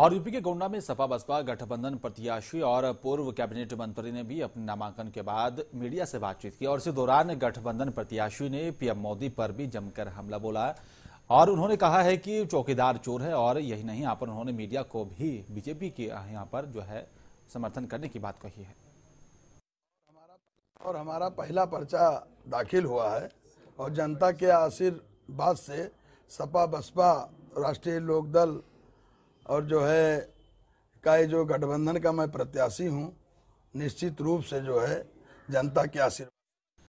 और यूपी के गोंडा में सपा बसपा गठबंधन प्रत्याशी और पूर्व कैबिनेट मंत्री ने भी अपने नामांकन के बाद मीडिया से बातचीत की और इसी दौरान गठबंधन प्रत्याशी ने पीएम मोदी पर भी जमकर हमला बोला और उन्होंने कहा है कि चौकीदार चोर है और यही नहीं यहाँ पर उन्होंने मीडिया को भी बीजेपी के यहाँ पर जो है समर्थन करने की बात कही है और हमारा पहला पर्चा दाखिल हुआ है और जनता के आशीर्वाद से सपा बसपा राष्ट्रीय लोकदल और जो है का जो गठबंधन का मैं प्रत्याशी हूँ निश्चित रूप से जो है जनता के आशीर्वाद